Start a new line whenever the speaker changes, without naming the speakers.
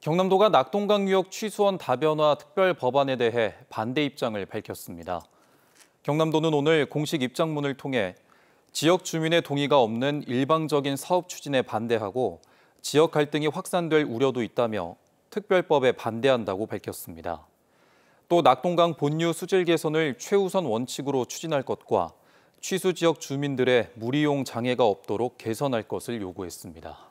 경남도가 낙동강유역 취수원 다변화 특별 법안에 대해 반대 입장을 밝혔습니다. 경남도는 오늘 공식 입장문을 통해 지역 주민의 동의가 없는 일방적인 사업 추진에 반대하고 지역 갈등이 확산될 우려도 있다며 특별법에 반대한다고 밝혔습니다. 또 낙동강 본류 수질 개선을 최우선 원칙으로 추진할 것과 취수 지역 주민들의 무리용 장애가 없도록 개선할 것을 요구했습니다.